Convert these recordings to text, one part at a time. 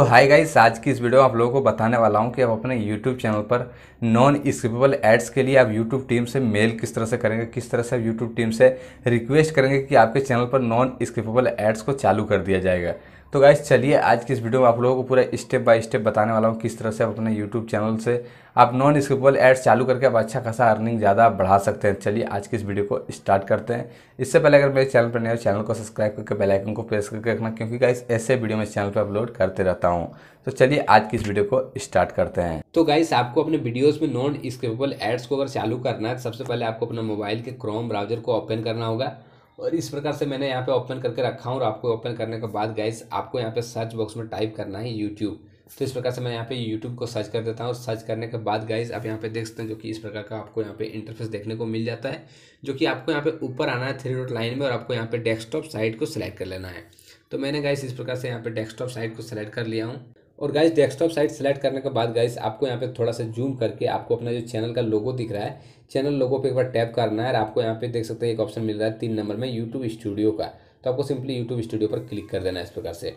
तो hi guys आज की इस वीडियो में आप लोगों को बताने वाला हूं कि आप अपने यूट्यूब चैनल पर नॉन स्क्रिपेबल एड्स के लिए आप यूट्यूब टीम से मेल किस तरह से करेंगे किस तरह से आप यूट्यूब टीम से रिक्वेस्ट करेंगे कि आपके चैनल पर नॉन स्क्रिपेबल एड्स को चालू कर दिया जाएगा तो गाइज चलिए आज की इस वीडियो में आप लोगों को पूरा स्टेप बाय स्टेप बताने वाला हूँ किस तरह से आप अपने यूट्यूब चैनल से आप नॉन स्किपेबल एड्स चालू करके आप अच्छा खासा अर्निंग ज़्यादा बढ़ा सकते हैं चलिए आज की इस वीडियो को स्टार्ट करते हैं इससे पहले अगर मेरे चैनल पर नए चैनल को सब्सक्राइब करके बेलाइकन को प्रेस करके रखना क्योंकि गाइस ऐसे वीडियो मैं चैनल पर अपलोड करते रहता हूँ तो चलिए आज की इस वीडियो को स्टार्ट करते हैं तो गाइस आपको अपने वीडियोस में नॉन स्क्रिपेबल एड्स को अगर चालू करना है तो सबसे पहले आपको अपने मोबाइल के क्रोम ब्राउजर को ओपन करना होगा और इस प्रकार से मैंने यहाँ पे ओपन करके रखा हूँ और आपको ओपन करने के बाद गाइस आपको यहाँ पे सर्च बॉक्स में टाइप करना है यूट्यूब तो इस प्रकार से मैं यहाँ पे यूट्यूब को सर्च कर देता हूँ और सर्च करने के बाद गाइज आप यहाँ पे देख सकते हैं जो कि इस प्रकार का आपको यहाँ पे इंटरफेस देखने को मिल जाता है जो कि आपको यहाँ पे ऊपर आना है थ्री डॉट लाइन में और आपको यहाँ पे डेस्कटॉप साइट को सिलेक्ट कर लेना है तो मैंने गाइस इस प्रकार से यहाँ पे डेस्कटॉप साइट को सिलेक्ट कर लिया हूँ और गाइस डेस्कटॉप साइट सेलेक्ट करने के बाद गाइस आपको यहाँ पे थोड़ा सा जूम करके आपको अपना जो चैनल का लोगो दिख रहा है चैनल लोगो पे एक बार टैप करना है और आपको यहाँ पे देख सकते हैं एक ऑप्शन मिल रहा है तीन नंबर में यूट्यूब स्टूडियो का तो आपको सिंपली यूट्यूब स्टूडियो पर क्लिक कर देना है इस प्रकार से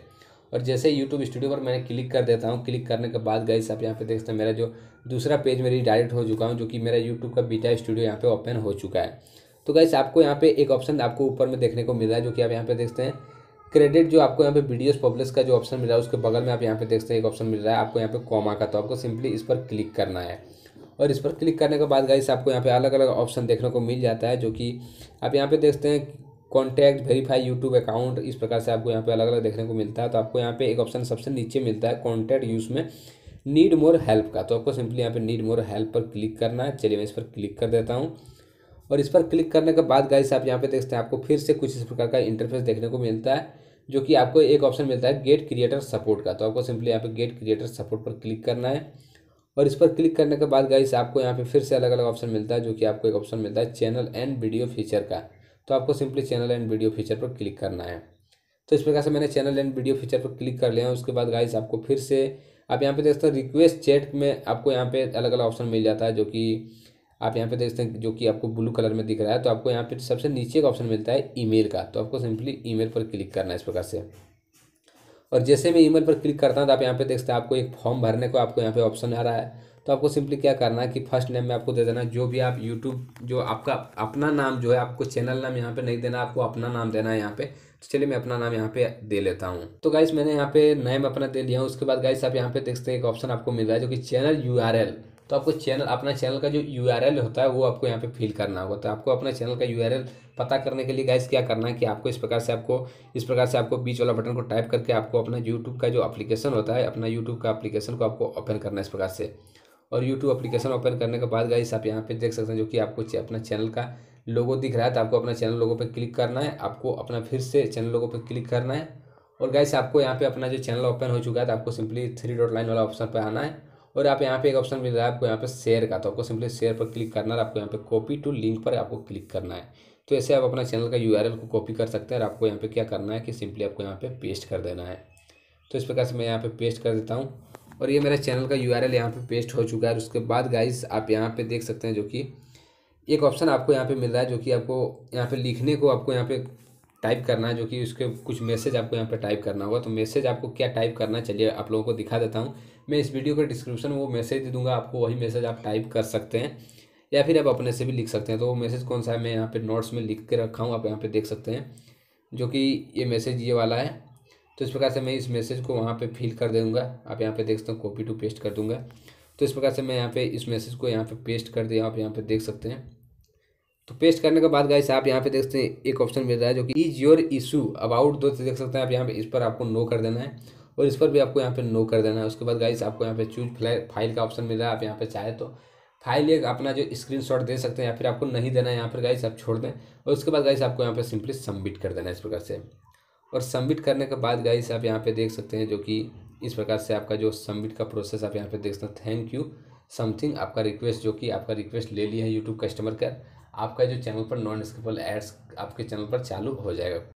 और जैसे यूट्यूब स्टूडियो पर मैंने क्लिक कर देता हूँ क्लिक करने के बाद गाइस आप यहाँ पे देख सकते हैं मेरा जो दूसरा पेज मेरी डायरेक्ट हो चुका हूँ जो कि मेरा यूट्यूब का बीटा स्टूडियो यहाँ पे ओपन हो चुका है तो गाइस आपको यहाँ पे एक ऑप्शन आपको ऊपर में देखने को मिल रहा है जो कि आप यहाँ पे देखते हैं क्रेडिट जो आपको यहाँ पे वीडियोस पब्लिश का जो ऑप्शन मिल रहा है उसके बगल में आप यहाँ पे देख सकते हैं एक ऑप्शन मिल रहा है आपको यहाँ पे कॉमा का तो आपको सिंपली इस पर क्लिक करना है और इस पर क्लिक करने के बाद गाइस आपको यहाँ पे अलग अलग ऑप्शन देखने को मिल जाता है जो कि आप यहाँ पे देखते हैं कॉन्टैक्ट वेरीफाई यूट्यूब अकाउंट इस प्रकार से आपको यहाँ पे अलग अलग देखने को मिलता है तो आपको यहाँ पे एक ऑप्शन सबसे नीचे मिलता है कॉन्टैक्ट यूज़ में नीड मोर हेल्प का तो आपको सिंपली यहाँ पे नीड मोर हेल्प पर क्लिक करना है चलिए मैं इस पर क्लिक कर देता हूँ और इस पर क्लिक करने के बाद गाइस आप यहाँ पे देखते हैं आपको फिर से कुछ इस प्रकार का इंटरफेस देखने को मिलता है जो कि आपको एक ऑप्शन मिलता है गेट क्रिएटर सपोर्ट का तो आपको सिंपली यहाँ पे गेट क्रिएटर सपोर्ट पर क्लिक करना है और इस पर क्लिक करने के बाद गाइस आपको यहाँ पे फिर से अलग अलग ऑप्शन मिलता है जो कि आपको एक ऑप्शन मिलता है चैनल एंड वीडियो फीचर का तो आपको simply channel and video feature पर क्लिक करना है तो इस प्रकार से मैंने चैनल एंड वीडियो फीचर पर क्लिक कर लिया उसके बाद गाइस आपको फिर से आप यहाँ पे देखते हैं रिक्वेस्ट चैट में आपको यहाँ पे अलग अलग ऑप्शन मिल जाता है जो कि आप यहाँ पे देख सकते हैं जो कि आपको ब्लू कलर में दिख रहा है तो आपको यहाँ पे सबसे नीचे का ऑप्शन मिलता है ईमेल का तो आपको सिंपली ईमेल पर क्लिक करना है इस प्रकार से और जैसे मैं ईमेल पर क्लिक करता हूँ तो आप यहाँ पे देखते हैं आपको एक फॉर्म भरने को आपको यहाँ पे ऑप्शन आ रहा है तो आपको सिंपली क्या करना है कि फर्स्ट नेम में आपको दे देना जो भी आप यूट्यूब जो आपका अपना नाम जो है आपको चैनल नाम यहाँ पे नहीं देना आपको अपना नाम देना है यहाँ पे तो चलिए मैं अपना नाम यहाँ पे दे लेता हूँ तो गाइस मैंने यहाँ पे नेम अपना दे लिया हूँ उसके बाद गाइस आप यहाँ पे देखते हैं एक ऑप्शन आपको मिल रहा है जो कि चैनल यू तो आपको चैनल अपना चैनल का जो यू होता है वो आपको यहाँ पे फिल करना होगा तो आपको अपना चैनल का यू पता करने के लिए गाइस क्या करना है कि आपको इस प्रकार से आपको इस प्रकार से आपको बीच वाला बटन को टाइप करके आपको अपना यूट्यूब का जो अपलीकेशन होता है अपना यूट्यूब का अप्लीकेशन को आपको ओपन करना है इस प्रकार से और यूट्यूब अप्लीकेशन ओपन करने के बाद गाइस आप यहाँ पे देख सकते हैं जो कि आपको अपना चैनल का लोगो दिख रहा है तो आपको अपना चैनल लोगों पर क्लिक करना है आपको अपना फिर से चैनल लोगों पर क्लिक करना है और गाइस आपको यहाँ पे अपना जो चैनल ओपन हो चुका है तो आपको सिंपली थ्री डॉट लाइन वाला ऑप्शन पे आना है और आप यहाँ पे एक ऑप्शन मिल रहा है आपको यहाँ पे शेयर का तो आपको सिंपली शेयर पर क्लिक करना है आपको यहाँ पे कॉपी टू लिंक पर आपको क्लिक करना है तो ऐसे आप अपना चैनल का यू को कॉपी कर सकते हैं और आपको यहाँ पे क्या करना है कि सिंपली आपको यहाँ पे पेस्ट कर देना है तो इस प्रकार से मैं यहाँ पे पेस्ट कर देता हूँ और ये मेरा चैनल का यू आर यहाँ पे पेस्ट हो चुका है उसके बाद गाइस आप यहाँ पर देख सकते हैं जो कि एक ऑप्शन आपको यहाँ पे मिल रहा है जो कि आपको यहाँ पे लिखने को आपको यहाँ पे टाइप करना है जो कि उसके कुछ मैसेज आपको यहाँ पर टाइप करना होगा तो मैसेज आपको क्या टाइप करना चलिए आप लोगों को दिखा देता हूँ मैं इस वीडियो के डिस्क्रिप्शन में वो मैसेज दे दूँगा आपको वही मैसेज आप टाइप कर सकते हैं या फिर आप अपने से भी लिख सकते हैं तो वो मैसेज कौन सा है मैं यहाँ पर नोट्स में लिख के रखा हूँ आप यहाँ पर देख सकते हैं जो कि ये मैसेज ये वाला है तो इस प्रकार से मैं इस मैसेज को वहाँ पे फिल कर दूँगा आप यहाँ पे देख सकते हैं कॉपी टू पेस्ट कर दूँगा तो इस प्रकार से मैं यहाँ पे इस मैसेज को यहाँ पे पेस्ट कर दिया आप यहाँ पर देख सकते हैं तो पेस्ट करने के बाद गाइस आप यहाँ पे देख सकते हैं एक ऑप्शन मिल रहा है जो कि इज योर इशू अबाउट दो देख सकते हैं आप यहाँ पे इस पर आपको नो कर देना है और इस पर भी आपको यहाँ पे नो कर देना है उसके बाद गाइस आपको यहाँ पे चूज फाइल का ऑप्शन मिल रहा है आप यहाँ पे चाहे तो फाइल एक अपना जो स्क्रीन दे सकते हैं या फिर आपको नहीं देना है यहाँ पर गाइस आप छोड़ दें और उसके बाद गाइस आपको यहाँ पर सिंपली सबमिट कर देना है इस प्रकार से और सबमिट करने के बाद गाइस आप यहाँ पे देख सकते हैं जो कि इस प्रकार से आपका जो सबमिट का प्रोसेस आप यहाँ पे देख सकते हैं थैंक यू समथिंग आपका रिक्वेस्ट जो कि आपका रिक्वेस्ट ले लिया है यूट्यूब कस्टमर केयर आपका जो चैनल पर नॉन डिस्क्रिबल एड्स आपके चैनल पर चालू हो जाएगा